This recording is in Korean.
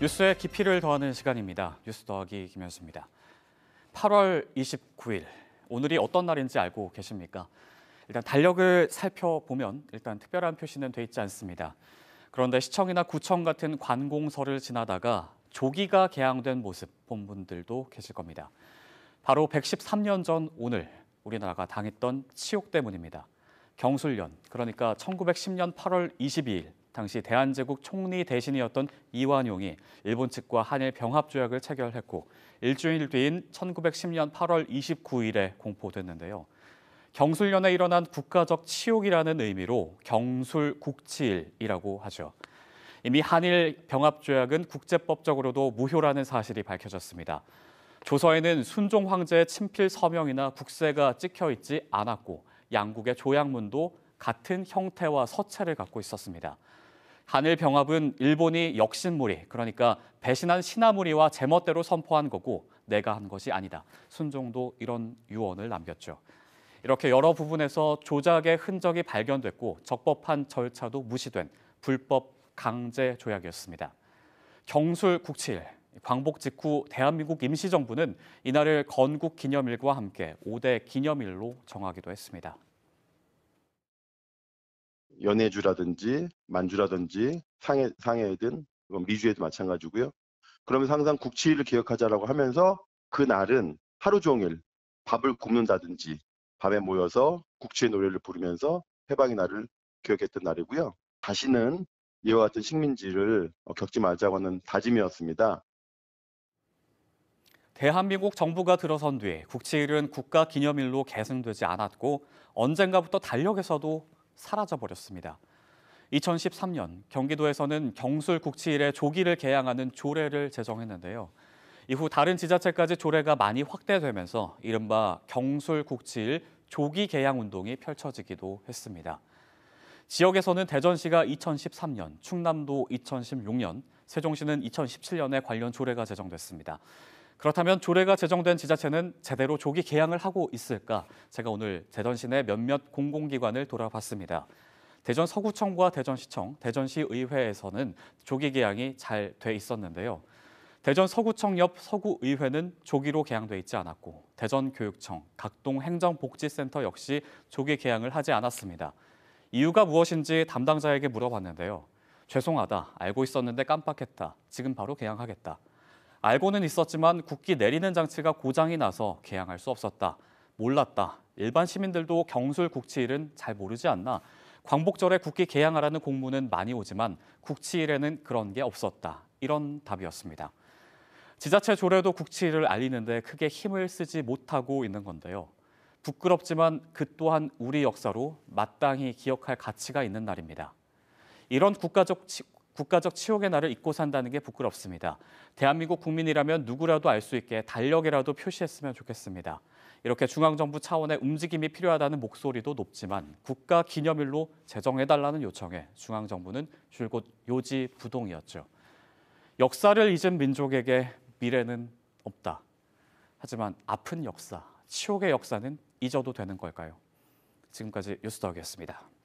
뉴스의 깊이를 더하는 시간입니다. 뉴스 더하기 김현수입니다. 8월 29일 오늘이 어떤 날인지 알고 계십니까? 일단 달력을 살펴보면 일단 특별한 표시는 돼 있지 않습니다. 그런데 시청이나 구청 같은 관공서를 지나다가 조기가 개항된 모습 본 분들도 계실 겁니다. 바로 113년 전 오늘 우리나라가 당했던 치욕 때문입니다. 경술년, 그러니까 1910년 8월 22일 당시 대한제국 총리 대신이었던 이완용이 일본 측과 한일 병합조약을 체결했고 일주일 뒤인 1910년 8월 29일에 공포됐는데요. 경술년에 일어난 국가적 치욕이라는 의미로 경술국치일이라고 하죠. 이미 한일 병합조약은 국제법적으로도 무효라는 사실이 밝혀졌습니다. 조서에는 순종 황제의 친필 서명이나 국세가 찍혀 있지 않았고 양국의 조약문도 같은 형태와 서체를 갖고 있었습니다. 한일 병합은 일본이 역신무리, 그러니까 배신한 신하무리와 제멋대로 선포한 거고 내가 한 것이 아니다. 순종도 이런 유언을 남겼죠. 이렇게 여러 부분에서 조작의 흔적이 발견됐고 적법한 절차도 무시된 불법 강제 조약이었습니다. 경술 국칠 광복 직후 대한민국 임시정부는 이날을 건국 기념일과 함께 5대 기념일로 정하기도 했습니다. 연해주라든지 만주라든지 상해, 상해든 뭐 미주에도 마찬가지고요. 그러면 항상 국치일을 기억하자라고 하면서 그 날은 하루 종일 밥을 굶는다든지 밤에 모여서 국치의 노래를 부르면서 해방의 날을 기억했던 날이고요. 다시는 이와 같은 식민지를 어, 겪지 말자고 하는 다짐이었습니다. 대한민국 정부가 들어선 뒤 국치일은 국가 기념일로 계승되지 않았고 언젠가부터 달력에서도 사라져 버렸습니다. 2013년 경기도에서는 경술 국치일의 조기를 개양하는 조례를 제정했는데요. 이후 다른 지자체까지 조례가 많이 확대되면서 이른바 경술 국치일 조기 개양 운동이 펼쳐지기도 했습니다. 지역에서는 대전시가 2013년, 충남도 2016년, 세종시는 2017년에 관련 조례가 제정됐습니다. 그렇다면 조례가 제정된 지자체는 제대로 조기 개항을 하고 있을까? 제가 오늘 대전시 내 몇몇 공공기관을 돌아봤습니다. 대전 서구청과 대전시청, 대전시의회에서는 조기 개항이 잘 돼 있었는데요. 대전 서구청 옆 서구의회는 조기로 개항돼 있지 않았고 대전교육청, 각동행정복지센터 역시 조기 개항을 하지 않았습니다. 이유가 무엇인지 담당자에게 물어봤는데요. 죄송하다. 알고 있었는데 깜빡했다. 지금 바로 개항하겠다 알고는 있었지만 국기 내리는 장치가 고장이 나서 개항할수 없었다. 몰랐다. 일반 시민들도 경술 국치일은 잘 모르지 않나. 광복절에 국기 개항하라는 공문은 많이 오지만 국치일에는 그런 게 없었다. 이런 답이었습니다. 지자체 조례도 국치일을 알리는데 크게 힘을 쓰지 못하고 있는 건데요. 부끄럽지만 그 또한 우리 역사로 마땅히 기억할 가치가 있는 날입니다. 이런 국가적 국가적 치욕의 날을 잊고 산다는 게 부끄럽습니다. 대한민국 국민이라면 누구라도 알 수 있게 달력이라도 표시했으면 좋겠습니다. 이렇게 중앙정부 차원의 움직임이 필요하다는 목소리도 높지만 국가 기념일로 제정해달라는 요청에 중앙정부는 줄곧 요지부동이었죠. 역사를 잊은 민족에게 미래는 없다. 하지만 아픈 역사, 치욕의 역사는 잊어도 되는 걸까요? 지금까지 뉴스덕이었습니다.